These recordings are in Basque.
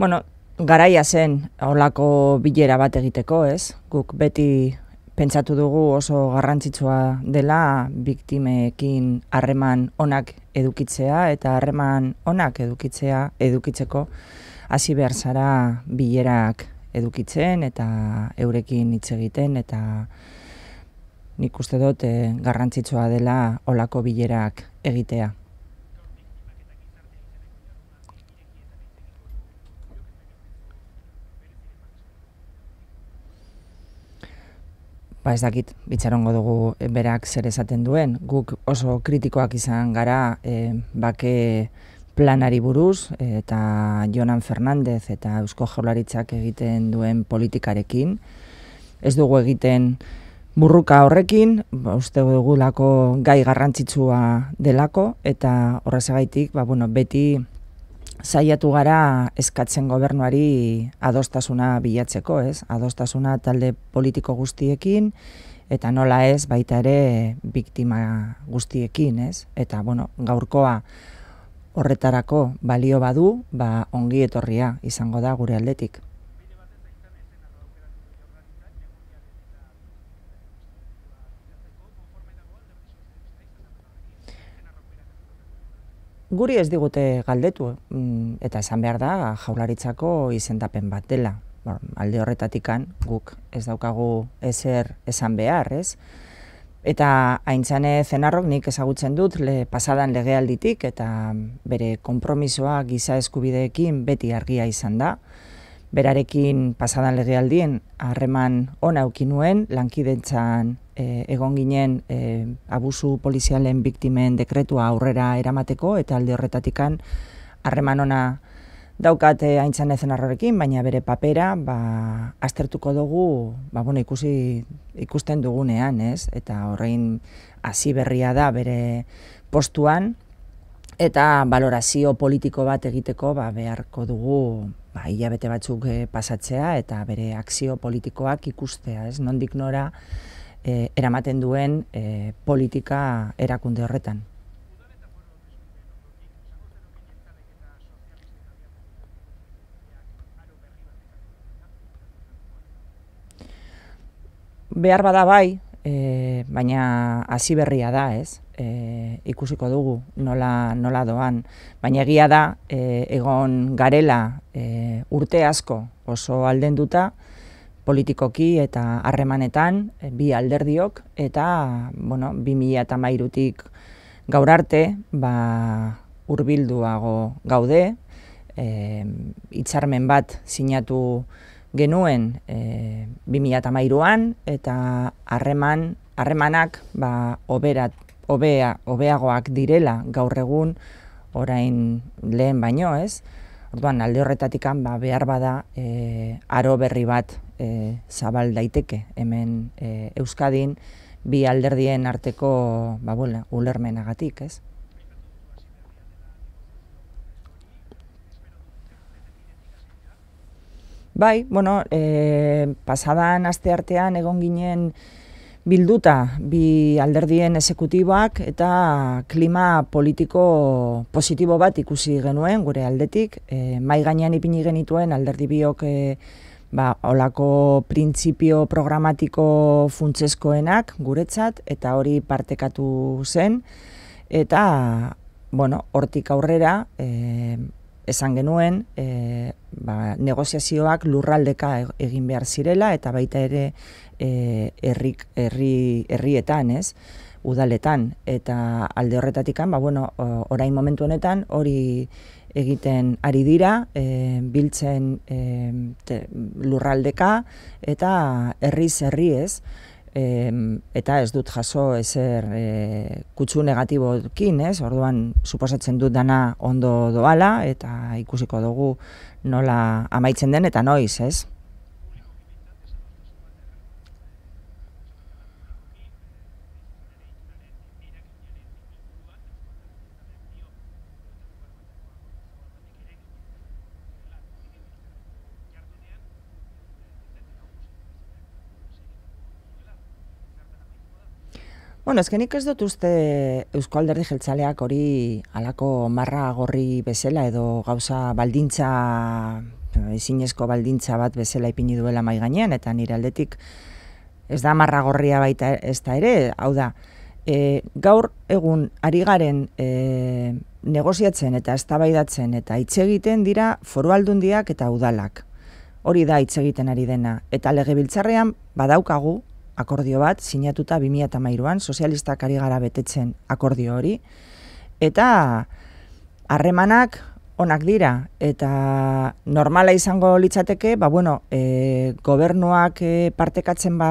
Bueno, garaia zen holako bilera bat egiteko, ez? Guk beti pentsatu dugu oso garrantzitsua dela biktimeekin harreman onak edukitzea eta harreman onak edukitzea edukitzeko hasi behar zara bilerak edukitzen eta eurekin hitz egiten eta nik uste dut eh, garrantzitsua dela olako bilerak egitea. ba ez dakit, itxarongo dugu eh, berak zer esaten duen, guk oso kritikoak izan gara e, bake planari buruz eh, eta Jonan Fernandez eta Eusko Jaurlaritzak egiten duen politikarekin. Ez dugu egiten burruka horrekin, ba, uste dugu gai garrantzitsua delako, eta horrezagaitik, ba, bueno, beti saiatu gara eskatzen gobernuari adostasuna bilatzeko, ez? Adostasuna talde politiko guztiekin eta nola ez, baita ere biktima guztiekin, ez? Eta bueno, gaurkoa horretarako balio badu, ba ongi etorria. izango da gure aldetik. guri ez digute galdetu, mm, eta esan behar da, jaularitzako izendapen bat dela. Ba, alde horretatikan guk ez daukagu ezer esan behar, ez? Eta haintzane zenarrok nik ezagutzen dut le, pasadan legealditik eta bere konpromisoa giza eskubideekin beti argia izan da. Berarekin pasadan legealdien harreman ona nuen lankidentzan E, egon ginen e, abusu polizialen biktimen dekretua aurrera eramateko eta alde horretatikan harreman ona daukate aintzan ezen arrorekin, baina bere papera ba, aztertuko dugu ba, bueno, ikusi, ikusten dugunean, ez? eta horrein hasi berria da bere postuan, eta valorazio politiko bat egiteko ba, beharko dugu ba, hilabete batzuk e, pasatzea, eta bere akzio politikoak ikustea, ez? nondik nora Eh, eramaten duen eh, politika erakunde horretan. Behar bada bai, e, baina hasi berria da, ez? E, ikusiko dugu nola, nola doan, baina egia da egon garela e, urte asko oso aldenduta, politikoki eta harremanetan eh, bi alderdiok eta bueno, bi mila gaur arte ba, urbilduago gaude, e, itxarmen bat sinatu genuen e, eh, an eta harreman, harremanak ba, oberat, obea, obeagoak direla gaur egun orain lehen baino ez. Orduan, alde horretatik ba, behar bada eh, aro berri bat e, zabal daiteke hemen e, Euskadin bi alderdien arteko ba, bueno, ulermenagatik, ez? Bai, bueno, e, pasadan aste artean egon ginen bilduta bi alderdien esekutiboak eta klima politiko positibo bat ikusi genuen gure aldetik, e, mai gainean ipini genituen alderdi biok e, ba, olako printzipio programatiko funtzeskoenak guretzat, eta hori partekatu zen, eta, bueno, hortik aurrera, e, esan genuen, e, ba, negoziazioak lurraldeka e, egin behar zirela, eta baita ere e, herri herrietan, ez? udaletan eta alde horretatik ba bueno, orain momentu honetan hori egiten ari dira, e, biltzen e, lurraldeka eta herri herri ez, e, eta ez dut jaso ezer e, kutsu negatibokin ez, orduan suposatzen dut dana ondo doala eta ikusiko dugu nola amaitzen den eta noiz ez. Bueno, eskenik ez dut uste Eusko Alderdi Jeltzaleak hori alako marra gorri bezala edo gauza baldintza ezinezko baldintza bat bezala ipini duela mai gainean eta nire aldetik ez da marra gorria baita ez da ere, hau da, e, gaur egun ari garen e, negoziatzen eta eztabaidatzen eta hitz egiten dira foru aldundiak eta udalak. Hori da hitz egiten ari dena eta legebiltzarrean badaukagu akordio bat, sinatuta 2008an, sozialistak ari gara betetzen akordio hori, eta harremanak onak dira, eta normala izango litzateke, ba bueno, e, gobernuak e, partekatzen ba,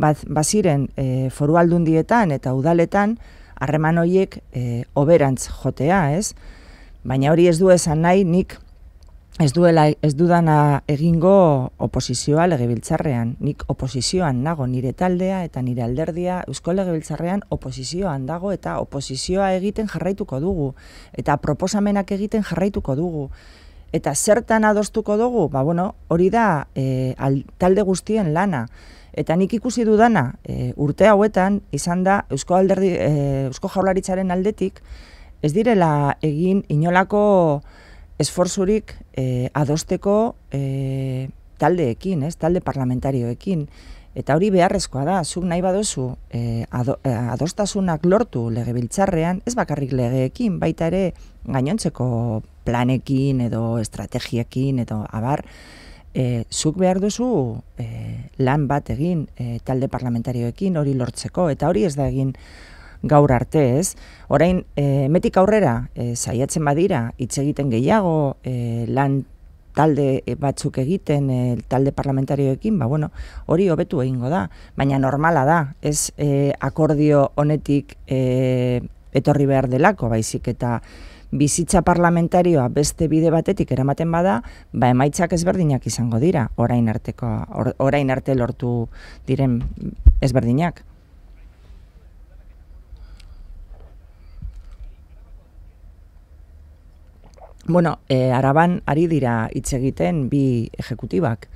bat, e, foru aldundietan eta udaletan, harreman horiek e, oberantz jotea, ez? Baina hori ez du esan nahi nik ez duela ez dudana egingo oposizioa legebiltzarrean. Nik oposizioan nago nire taldea eta nire alderdia Eusko Legebiltzarrean oposizioan dago eta oposizioa egiten jarraituko dugu eta proposamenak egiten jarraituko dugu. Eta zertan adostuko dugu? Ba bueno, hori da e, talde guztien lana. Eta nik ikusi dudana e, urte hauetan izan da Eusko Alderdi e, Eusko Jaurlaritzaren aldetik ez direla egin inolako esforzurik e, adosteko e, taldeekin, ez, talde parlamentarioekin. Eta hori beharrezkoa da, zuk nahi badozu e, eh, adostasunak lortu legebiltzarrean ez bakarrik legeekin, baita ere gainontzeko planekin edo estrategiekin edo abar, e, zuk behar duzu e, lan bat egin e, talde parlamentarioekin hori lortzeko, eta hori ez da egin gaur arte ez. Orain, e, aurrera, e, saiatzen badira, hitz egiten gehiago, eh, lan talde batzuk egiten, e, talde parlamentarioekin, ba, bueno, hori hobetu egingo da. Baina normala da, ez akordio honetik etorri behar delako, baizik eta bizitza parlamentarioa beste bide batetik eramaten bada, ba emaitzak ezberdinak izango dira, orain arteko orain arte lortu diren ezberdinak. Bueno, e, araban ari dira hitz egiten bi ejekutibak.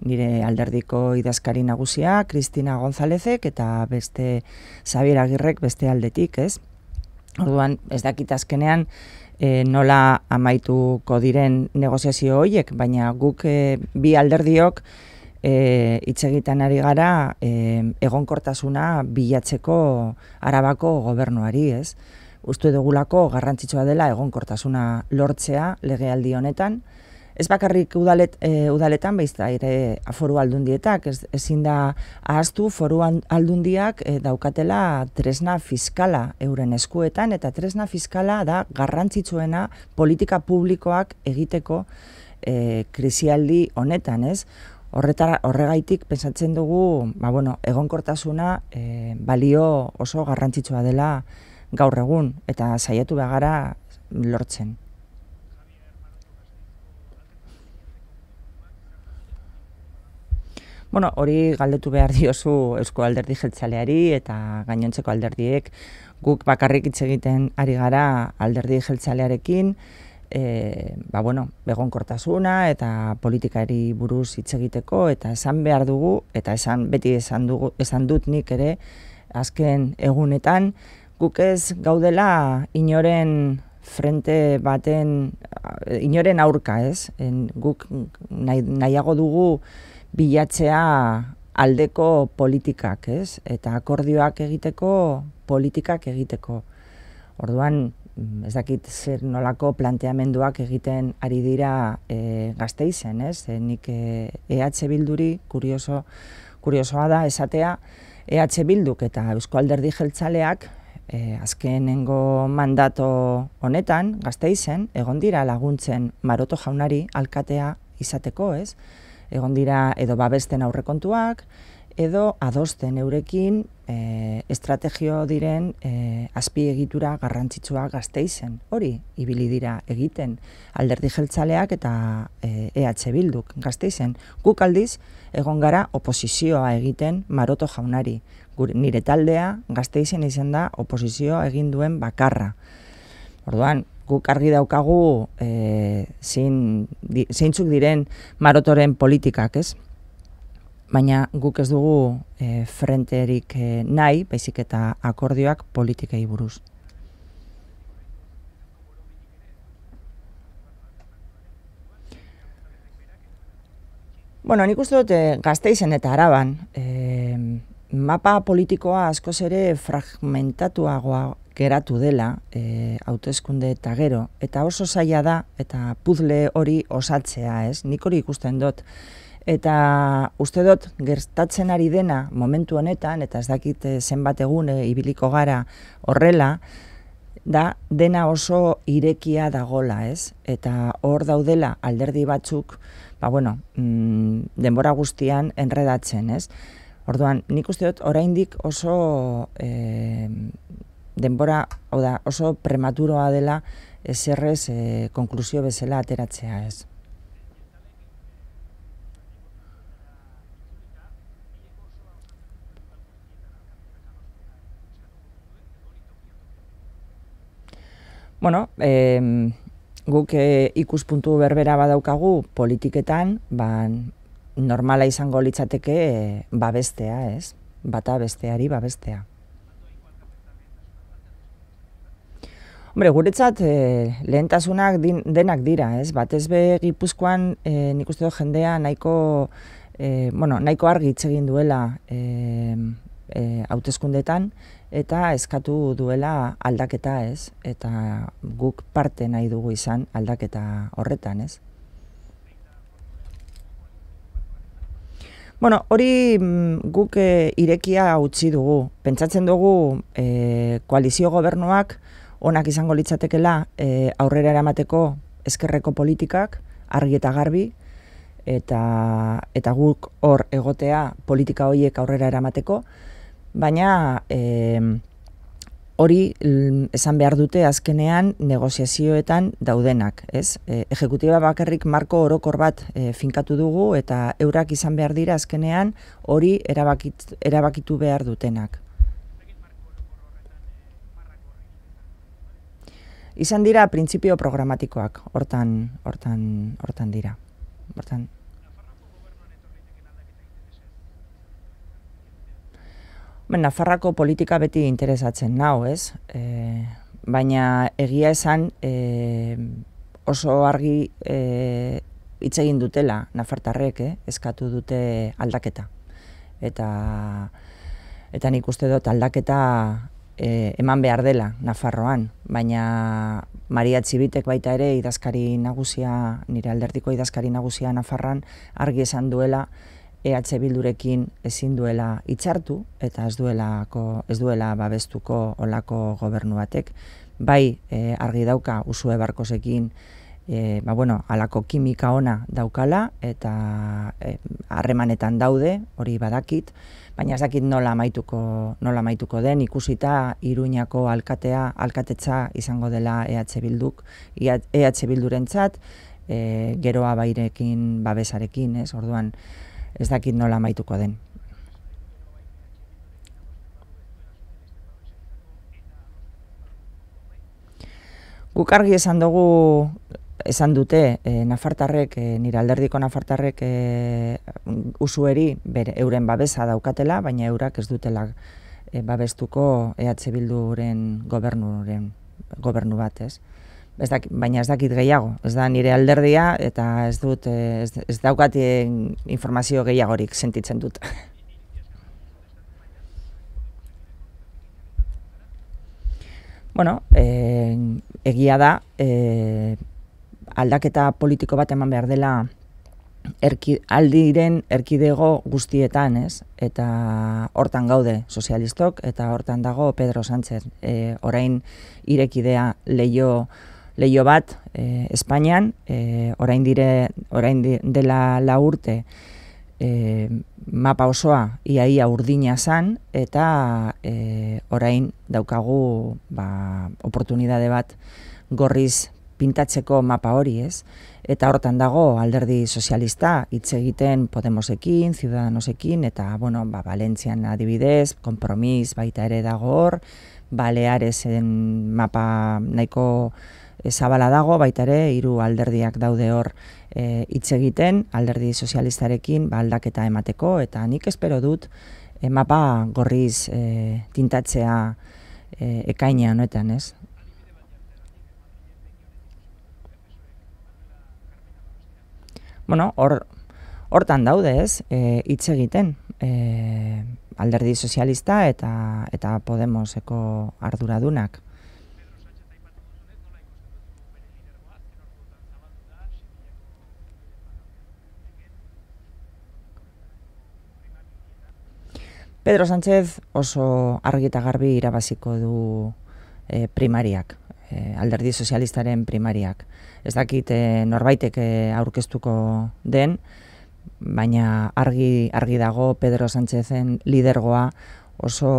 Nire alderdiko idazkari nagusia, Kristina Gonzalezek eta beste Xabier Agirrek beste aldetik, ez? Orduan, ez dakit azkenean e, nola amaituko diren negoziazio horiek, baina guk e, bi alderdiok e, hitz ari gara e, egonkortasuna bilatzeko arabako gobernuari, ez? uste dugulako garrantzitsua dela egonkortasuna lortzea legealdi honetan. Ez bakarrik udalet, e, udaletan, behizta ere aforu aldundietak, ez, ezin da ahaztu foruan aldundiak eh, daukatela tresna fiskala euren eskuetan, eta tresna fiskala da garrantzitsuena politika publikoak egiteko e, krisialdi honetan, ez? Horreta, horregaitik pensatzen dugu, ba, bueno, egonkortasuna balio oso garrantzitsua dela, gaur egun eta saiatu begara lortzen. Bueno, hori galdetu behar diozu Eusko Alderdi Jeltzaleari eta gainontzeko alderdiek guk bakarrik hitz egiten ari gara Alderdi Jeltzalearekin, e, ba bueno, begonkortasuna eta politikari buruz hitz egiteko eta esan behar dugu eta esan beti esan dugu, esan dut nik ere azken egunetan, guk ez gaudela inoren frente baten, inoren aurka ez, en, guk nahi, nahiago dugu bilatzea aldeko politikak ez, eta akordioak egiteko politikak egiteko. Orduan, mm, ez dakit zer nolako planteamenduak egiten ari dira e, gazteizen ez, e, nik EH Bilduri kurioso, kuriosoa da esatea, EH Bilduk eta Eusko Alderdi Jeltzaleak e, azkenengo mandato honetan, gazteizen, egon dira laguntzen maroto jaunari alkatea izateko, ez? Egon dira edo babesten aurrekontuak, edo adosten eurekin e, estrategio diren e, azpiegitura garrantzitsua gazteizen. Hori, ibili dira egiten alderdi jeltzaleak eta e, EH Bilduk gazteizen. Guk aldiz, egon gara oposizioa egiten maroto jaunari gure, nire taldea gazteizen izan da oposizio egin duen bakarra. Orduan, guk argi daukagu e, zein, di, zeintzuk diren marotoren politikak, ez? Baina guk ez dugu e, frenterik eh, nahi, baizik eta akordioak politikei buruz. Bueno, nik uste dut gazteizen eta araban, eh, mapa politikoa askoz ere fragmentatuagoa geratu dela e, hauteskunde eta gero, eta oso zaila da, eta puzle hori osatzea, ez? Nik hori ikusten dut. Eta uste dut, gertatzen ari dena momentu honetan, eta ez dakit e, zenbat egun e, ibiliko gara horrela, da dena oso irekia dagola, ez? Eta hor daudela alderdi batzuk, ba bueno, mm, denbora guztian enredatzen, ez? Orduan, nik uste dut, orain oso e, denbora, oda, oso prematuroa dela eserrez e, konklusio bezala ateratzea ez. Bueno, e, guk e, ikuspuntu berbera badaukagu politiketan, ban, normala izango litzateke e, babestea, ez? Bata besteari babestea. Hombre, guretzat e, lehentasunak denak dira, ez? Batez be Gipuzkoan e, nik uste dut jendea nahiko e, bueno, nahiko argi egin duela e, e, hauteskundetan eta eskatu duela aldaketa, ez? Eta guk parte nahi dugu izan aldaketa horretan, ez? Bueno, hori mm, guk e, irekia utzi dugu. Pentsatzen dugu e, koalizio gobernuak onak izango litzatekela eh, aurrera eramateko eskerreko politikak argi eta garbi eta, eta guk hor egotea politika horiek aurrera eramateko, baina hori mm, esan behar dute azkenean negoziazioetan daudenak, ez? E, bakarrik marko orokor bat e, finkatu dugu eta eurak izan behar dira azkenean hori erabakitu behar dutenak. Izan dira printzipio programatikoak, hortan, hortan, hortan dira. Hortan. Ba, Nafarrako politika beti interesatzen nau, ez? E, baina egia esan e, oso argi e, hitz egin dutela Nafartarrek, eh? eskatu dute aldaketa. Eta eta nik uste dut aldaketa e, eman behar dela Nafarroan, baina Maria Txibitek baita ere idazkari nagusia, nire alderdiko idazkari nagusia Nafarran argi esan duela EH Bildurekin ezin duela itxartu eta ez duelako ez duela babestuko olako gobernu batek bai e, argi dauka usue barkosekin e, ba bueno alako kimika ona daukala eta e, harremanetan daude hori badakit baina ez dakit nola amaituko nola amaituko den ikusita Iruñako alkatea alkatetza izango dela EH Bilduk EH Bildurentzat e, geroa bairekin babesarekin ez orduan ez dakit nola maituko den. Gukargi esan dugu, esan dute, e, nafartarrek, e, nire alderdiko nafartarrek e, usueri bere, euren babesa daukatela, baina eurak ez dutela babestuko EH Bilduren gobernuren, gobernu bat, ez? ez baina ez dakit gehiago, ez da nire alderdia eta ez dut eh, ez, ez daukat eh, informazio gehiagorik sentitzen dut. bueno, e, egia da e, aldaketa politiko bat eman behar dela erki, aldiren erkidego guztietan, ez? Eta hortan gaude sozialistok eta hortan dago Pedro Sánchez. E, orain irekidea leio leio bat eh, Espainian, e, orain dire orain dela la urte e, mapa osoa iaia urdina san eta e, orain daukagu ba, oportunidade bat gorriz pintatzeko mapa hori, ez? Eta hortan dago alderdi sozialista hitz egiten Podemosekin, Ciudadanosekin eta bueno, ba adibidez, Compromís baita ere dago hor, Balearesen mapa nahiko Eh, zabala dago, baita ere, hiru alderdiak daude hor e, hitz egiten, alderdi sozialistarekin ba, aldaketa emateko, eta nik espero dut e, mapa gorriz e, tintatzea e, ekaina honetan, ez? Bueno, hor, hortan daude ez, e, hitz egiten, alderdi sozialista eta, eta Podemoseko arduradunak. Pedro Sánchez oso argi eta garbi irabaziko du e, primariak, e, alderdi sozialistaren primariak. Ez dakit e, norbaitek aurkeztuko den, baina argi, argi dago Pedro Sánchezen lidergoa oso,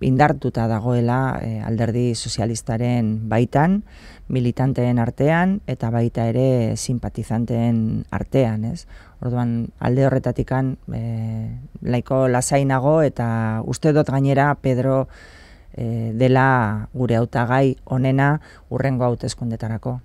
indartuta dagoela e, alderdi sozialistaren baitan, militanteen artean eta baita ere simpatizanteen artean, ez? Orduan alde horretatikan e, eh, laiko lasainago eta uste dut gainera Pedro e, dela gure hautagai honena urrengo hauteskundetarako.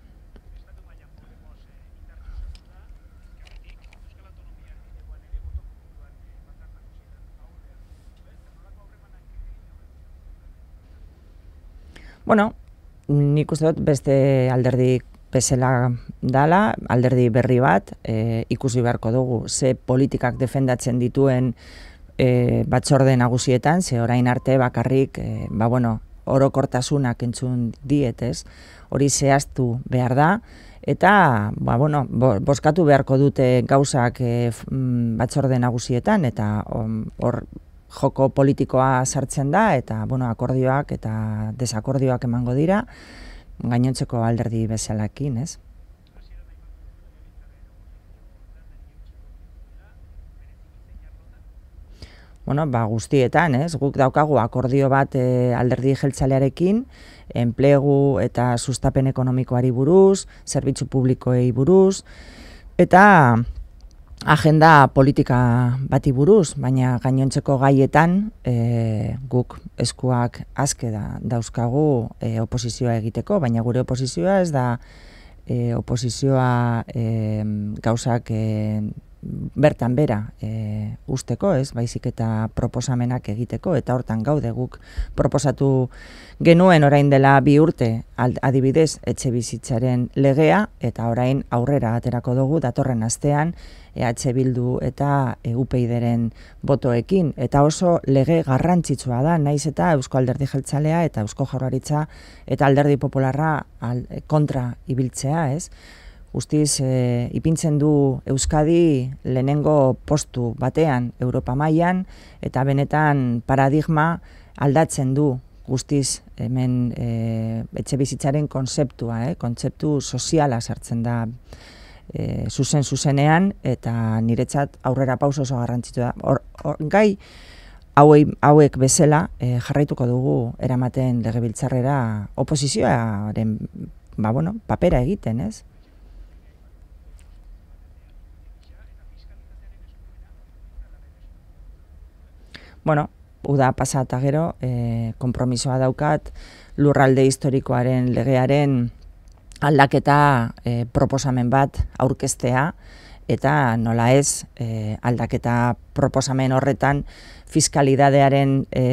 bueno, nik uste dut beste alderdi bezala dala, alderdi berri bat, e, ikusi beharko dugu, ze politikak defendatzen dituen e, batzorde nagusietan, ze orain arte bakarrik, e, ba bueno, oro kortasunak entzun dietez, hori zehaztu behar da, eta, ba, bueno, boskatu beharko dute gauzak e, batzorde nagusietan, eta mm, hor joko politikoa sartzen da eta bueno, akordioak eta desakordioak emango dira gainontzeko alderdi bezalakin, ez? Bueno, ba, guztietan, ez? Guk daukagu akordio bat eh, alderdi jeltzalearekin, enplegu eta sustapen ekonomikoari buruz, zerbitzu publikoei buruz, eta agenda politika bati buruz, baina gainontzeko gaietan e, guk eskuak azke da, dauzkagu e, oposizioa egiteko, baina gure oposizioa ez da e, oposizioa e, gauzak e, bertan bera e, usteko, ez, baizik eta proposamenak egiteko, eta hortan gaude guk proposatu genuen orain dela bi urte adibidez etxe bizitzaren legea, eta orain aurrera aterako dugu datorren astean, EH Bildu eta EUPEIDeren botoekin, eta oso lege garrantzitsua da, naiz eta Eusko Alderdi Jeltzalea eta Eusko Jauraritza eta Alderdi Popularra kontra ibiltzea, ez? guztiz e, ipintzen du Euskadi lehenengo postu batean Europa mailan eta benetan paradigma aldatzen du guztiz hemen e, etxe bizitzaren kontzeptua, eh? kontzeptu soziala sartzen da e, zuzen zuzenean eta niretzat aurrera pauso oso garrantzitu da. gai hauek bezala e, jarraituko dugu eramaten legebiltzarrera oposizioaren ba, bueno, papera egiten, bueno, uda pasata gero, e, eh, kompromisoa daukat, lurralde historikoaren legearen aldaketa e, proposamen bat aurkeztea eta nola ez, e, aldaketa proposamen horretan, fiskalidadearen e,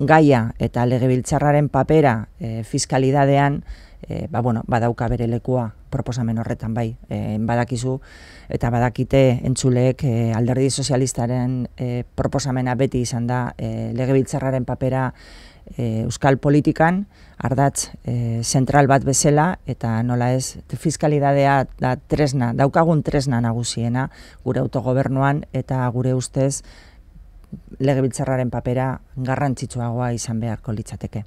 gaia eta legebiltzarraren papera e, fiskalidadean, e, ba, bueno, badauka bere lekoa proposamen horretan bai e, badakizu eta badakite entzuleek e, alderdi sozialistaren e, proposamena beti izan da e, legebiltzarraren papera e, euskal politikan ardatz e, zentral bat bezala eta nola ez fiskalidadea da tresna, daukagun tresna nagusiena gure autogobernuan eta gure ustez legebiltzarraren papera garrantzitsuagoa izan beharko litzateke.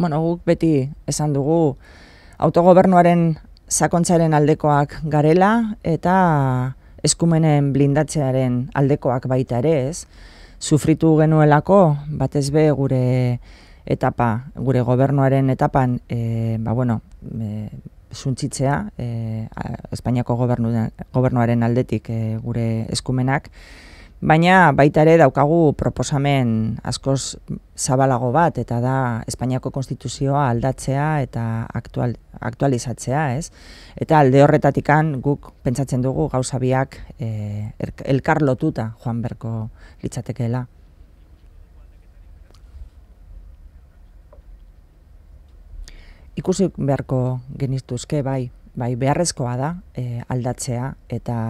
bueno, guk beti esan dugu autogobernuaren sakontzaren aldekoak garela eta eskumenen blindatzearen aldekoak baita ere, ez? Sufritu genuelako batez be gure etapa, gure gobernuaren etapan, e, ba bueno, e, suntzitzea, e, Espainiako gobernu, gobernuaren aldetik e, gure eskumenak, Baina baita ere daukagu proposamen askoz zabalago bat, eta da Espainiako Konstituzioa aldatzea eta aktual, aktualizatzea, ez? Eta alde horretatikan guk pentsatzen dugu gauzabiak e, eh, elkar lotuta joan berko litzatekeela. Ikusik beharko geniztuzke, bai, bai beharrezkoa da e, aldatzea eta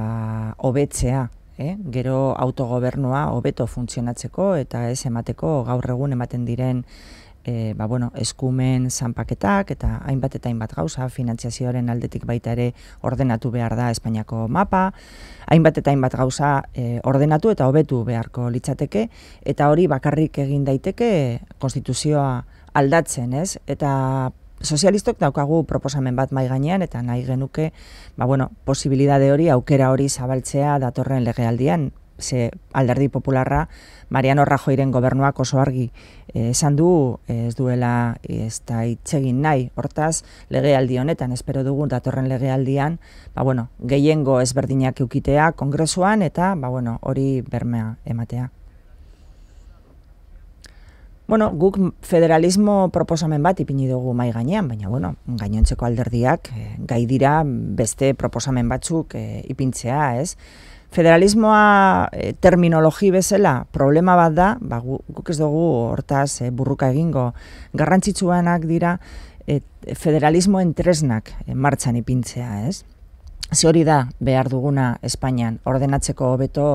hobetzea eh? gero autogobernua hobeto funtzionatzeko eta ez emateko gaur egun ematen diren E, ba, bueno, eskumen zanpaketak eta hainbat eta hainbat gauza, finantziazioaren aldetik baita ere ordenatu behar da Espainiako mapa, hainbat eta hainbat gauza e, ordenatu eta hobetu beharko litzateke, eta hori bakarrik egin daiteke konstituzioa aldatzen, ez? Eta sozialistok daukagu proposamen bat mai gainean eta nahi genuke, ba bueno, posibilitate hori, aukera hori zabaltzea datorren legealdian, se alderdi popularra Mariano Rajoyren gobernuak oso argi eh, esan du eh, ez duela eh, ez da itsegin nahi. Hortaz, legealdi honetan espero dugu datorren legealdian, ba bueno, gehiengo ezberdinak ukitea kongresuan eta ba bueno, hori bermea ematea. Bueno, guk federalismo proposamen bat ipini dugu mai gainean, baina bueno, gainontzeko alderdiak eh, gai dira beste proposamen batzuk eh, ipintzea, ez? Federalismoa e, terminologi bezala problema bat da, ba, guk ez dugu hortaz burruka egingo garrantzitsuenak dira e, federalismoen tresnak e, martxan ipintzea, ez? Ze hori da behar duguna Espainian, ordenatzeko hobeto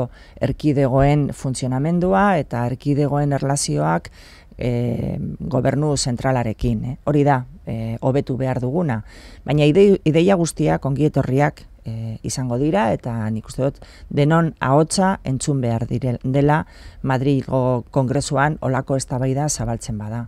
erkidegoen funtzionamendua eta erkidegoen erlazioak e, gobernu zentralarekin. Eh? hori da, e, hobetu behar duguna. Baina ide, ideia guztia kongietorriak e, eh, izango dira, eta nik uste dut denon ahotsa entzun behar dela Madrigo kongresuan olako eztabaida zabaltzen bada.